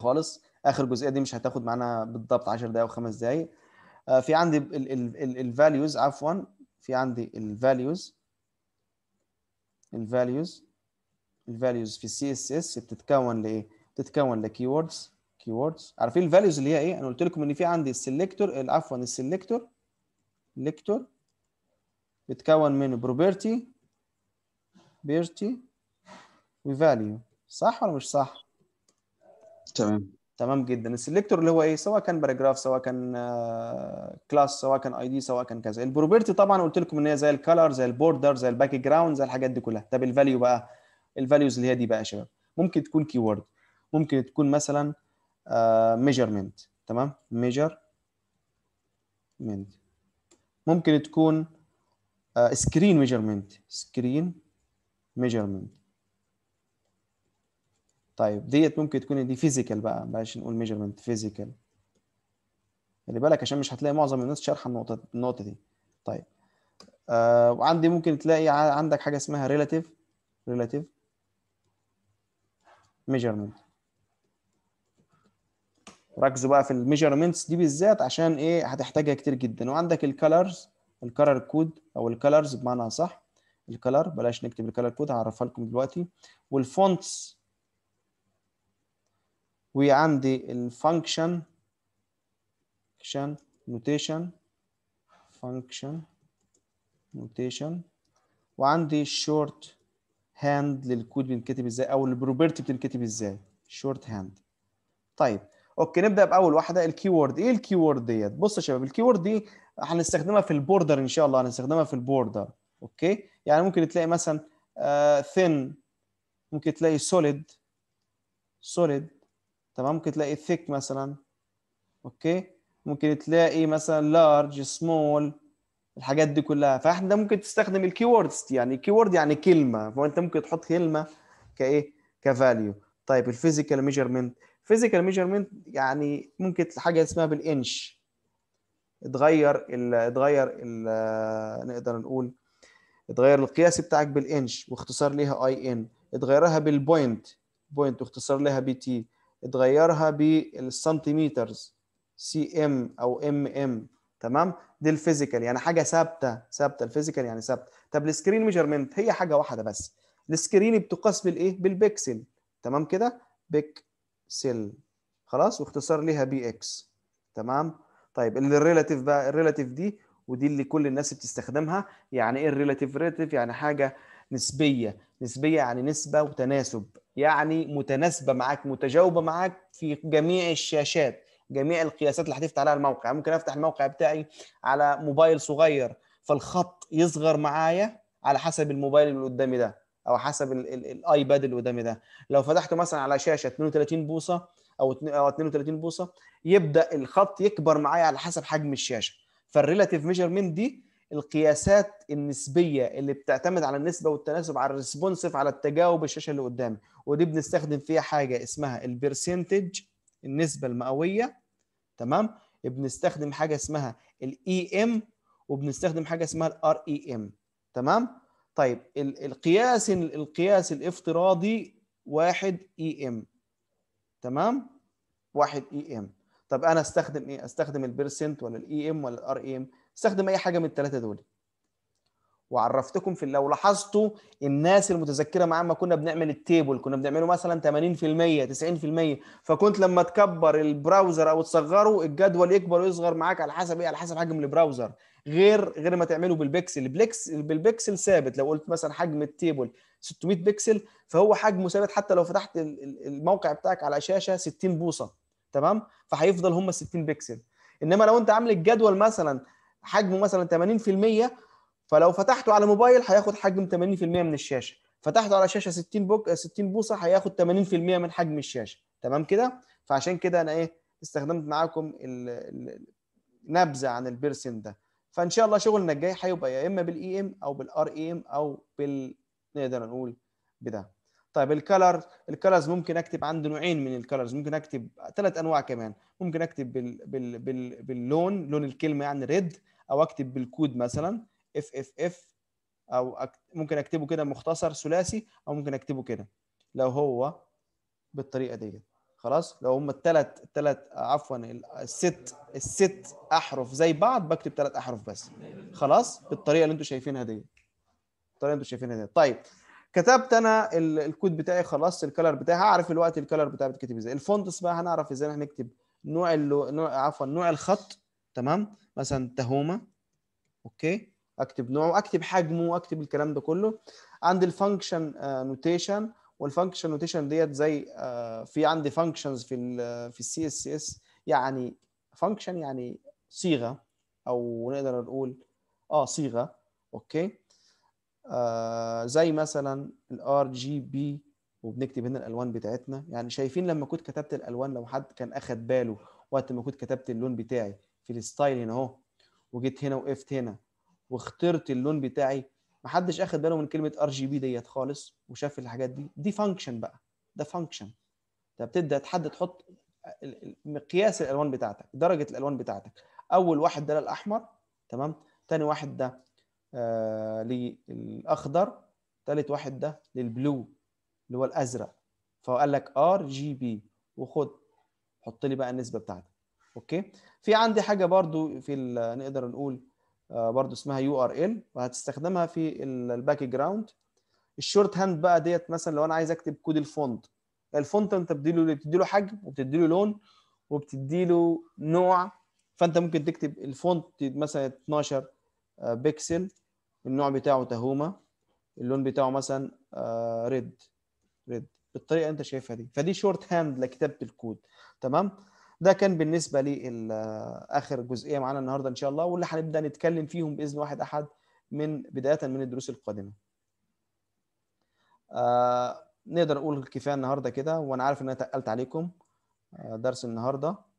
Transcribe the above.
خالص اخر جزئيه دي مش هتاخد معانا بالضبط 10 دقائق او 5 دقائق آه، في عندي الفاليوز عفوا في عندي الفاليوز الفاليوز الفاليوز في السي اس اس بتتكون لايه؟ بتتكون لكيوردز كيوردز عارفين الفاليوز اللي هي ايه؟ انا قلت لكم ان في عندي السلكتور عفوا السلكتور ليكتور بيتكون من بروبرتي بيرتي وفاليو صح ولا مش صح؟ تمام تمام جدا السلكتور اللي هو ايه سواء كان باراجراف سواء كان آه، كلاس سواء كان اي دي سواء كان كذا البروبرتي طبعا قلت لكم ان هي زي الكالر زي البوردر زي الباك جراوند زي الحاجات دي كلها طب الفاليو بقى الفاليوز اللي هي دي بقى يا شباب ممكن تكون كي وورد ممكن تكون مثلا ميجرمنت آه، تمام ميجر ممكن تكون سكرين ميجرمنت سكرين ميجرمنت طيب ديت ممكن تكون دي فيزيكال بقى بلاش نقول ميجرمنت فيزيكال خلي بالك عشان مش هتلاقي معظم الناس شارحه النقطه النقطه دي طيب آه وعندي ممكن تلاقي عندك حاجه اسمها ريلاتيف ريلاتيف ميجرمنت ركزوا بقى في الميجرمنتس دي بالذات عشان ايه هتحتاجها كتير جدا وعندك الكالرز الكالر كود او الكالرز بمعنى صح الكالر بلاش نكتب الكالر كود هعرفها لكم دلوقتي والفونتس وعندي الفانكشن فانكشن نوتيشن فانكشن نوتيشن وعندي الشورت هاند للكود بينكتب ازاي او البروبرتي بتنكتب ازاي شورت هاند طيب اوكي نبدا باول واحده الكيورد ايه الكيورد ديت بص يا شباب الكيورد دي هنستخدمها في البوردر ان شاء الله هنستخدمها في البوردر اوكي يعني ممكن تلاقي مثلا ثين آه، uh, thin. ممكن تلاقي سوليد سوليد تمام ممكن تلاقي thick مثلا اوكي ممكن تلاقي مثلا large small الحاجات دي كلها فاحنا ممكن تستخدم الكي يعني كيورد يعني كلمه فانت ممكن تحط كلمه كايه كفاليو طيب الفيزيكال ميجرمنت فيزيكال ميجرمنت يعني ممكن حاجه اسمها بالانش اتغير اتغير نقدر نقول اتغير القياس بتاعك بالانش واختصار ليها اي ان اتغيرها بالبوينت بوينت واختصار ليها بي تي اتغيرها بالسنتيمترز سي ام او ام ام تمام دي الفيزيكال يعني حاجه ثابته ثابته الفيزيكال يعني ثابته طب السكرين ميجرمنت هي حاجه واحده بس السكرين بتقاس بالايه بالبكسل تمام كده بكسل خلاص واختصار ليها بي اكس تمام طيب اللي الريلاتيف بقى الريلاتيف دي ودي اللي كل الناس بتستخدمها يعني ايه الريلاتيف ريلاتيف يعني حاجه نسبيه نسبيه يعني نسبه وتناسب يعني متناسبه معاك متجاوبه معاك في جميع الشاشات جميع القياسات اللي هتفتح عليها الموقع يعني ممكن افتح الموقع بتاعي على موبايل صغير فالخط يصغر معايا على حسب الموبايل اللي قدامي ده او حسب الايباد اللي قدامي ده لو فتحته مثلا على شاشه 32 بوصه او 32 بوصه يبدا الخط يكبر معايا على حسب حجم الشاشه فالريلاتيف ميجرمنت دي القياسات النسبيه اللي بتعتمد على النسبه والتناسب على الريسبونسيف على التجاوب الشاشه اللي قدامي ودي بنستخدم فيها حاجه اسمها البرسنتج النسبه المئويه تمام بنستخدم حاجه اسمها الاي ام e وبنستخدم حاجه اسمها الار اي ام e تمام طيب القياس القياس الافتراضي واحد اي e ام تمام واحد اي ام طب انا استخدم ايه استخدم البرسنت ولا الاي ام ولا الار اي ام استخدم اي حاجه من الثلاثه دول وعرفتكم في لو لاحظتوا الناس المتذكره معاه ما كنا بنعمل التيبل كنا بنعمله مثلا 80% 90% فكنت لما تكبر البراوزر او تصغره الجدول يكبر ويصغر معاك على حسب ايه على حسب حجم البراوزر غير غير ما تعمله بالبكسل البلكس بالبكسل ثابت لو قلت مثلا حجم التيبل 600 بكسل فهو حجمه ثابت حتى لو فتحت الموقع بتاعك على شاشه 60 بوصه تمام فهيفضل هم 60 بكسل انما لو انت عامل الجدول مثلا حجمه مثلا 80% فلو فتحته على موبايل هياخد حجم 80% من الشاشه فتحته على شاشه 60 بوك 60 بوصه هياخد 80% من حجم الشاشه تمام كده فعشان كده انا ايه استخدمت معاكم نبذه عن البيرسن ده فان شاء الله شغلنا الجاي هيبقى يا اما بالاي ام e او بالار اي ام e او بال نقدر نقول بده طيب الكلر الكلرز ممكن اكتب عنده نوعين من الكلرز ممكن اكتب ثلاث انواع كمان ممكن اكتب بال... بال... بال... باللون لون الكلمه يعني ريد او اكتب بالكود مثلا اف اف اف او ممكن اكتبه كده مختصر ثلاثي او ممكن اكتبه كده لو هو بالطريقه ديت خلاص لو هم الثلاث الثلاث عفوا الست الست احرف زي بعض بكتب ثلاث احرف بس خلاص بالطريقه اللي انتم شايفينها ديت الطريقه اللي انتم شايفينها ديت طيب كتبت انا الكود بتاعي خلاص الكلر بتاعي هعرف الوقت الكلر بتاعي بتكتب ازاي الفونتس بقى هنعرف ازاي هنكتب نوع اللو... نوع عفوا نوع الخط تمام مثلا تهوما اوكي اكتب نوعه اكتب حجمه اكتب الكلام ده كله عند الفانكشن نوتيشن والفانكشن نوتيشن ديت زي آه، في عندي فانكشنز في الـ في السي اس اس يعني فانكشن يعني صيغه او نقدر نقول اه صيغه اوكي آه، زي مثلا الار جي بي وبنكتب هنا الالوان بتاعتنا يعني شايفين لما كنت كتبت الالوان لو حد كان اخد باله وقت ما كنت كتبت اللون بتاعي في الستايل هنا اهو وجيت هنا وقفت هنا واخترت اللون بتاعي محدش اخد باله من كلمه ار جي بي ديت خالص وشاف الحاجات دي دي فانكشن بقى ده فانكشن انت بتبدا تحدد تحط مقياس الالوان بتاعتك درجه الالوان بتاعتك اول واحد ده الاحمر تمام تاني واحد ده آه، للاخضر ثالث واحد ده للبلو اللي هو الازرق فقال لك ار جي بي وخد حط لي بقى النسبه بتاعتك اوكي في عندي حاجه برضو في نقدر نقول آه، برضو اسمها يو ار ال وهتستخدمها في الباك جراوند الشورت هاند بقى ديت مثلا لو انا عايز اكتب كود الفونت الفونت انت بتديله بتديله حجم وبتديله لون وبتديله نوع فانت ممكن تكتب الفونت مثلا 12 آه، بيكسل النوع بتاعه تهومه اللون بتاعه مثلا آه، ريد ريد بالطريقه اللي انت شايفها دي فدي شورت هاند لكتابه الكود تمام ده كان بالنسبه لي آه، اخر جزئيه معانا النهارده ان شاء الله واللي هنبدا نتكلم فيهم باذن واحد احد من بدايه من الدروس القادمه آه نقدر نقول كفايه النهارده كده وانا عارف ان انا تقلت عليكم درس النهارده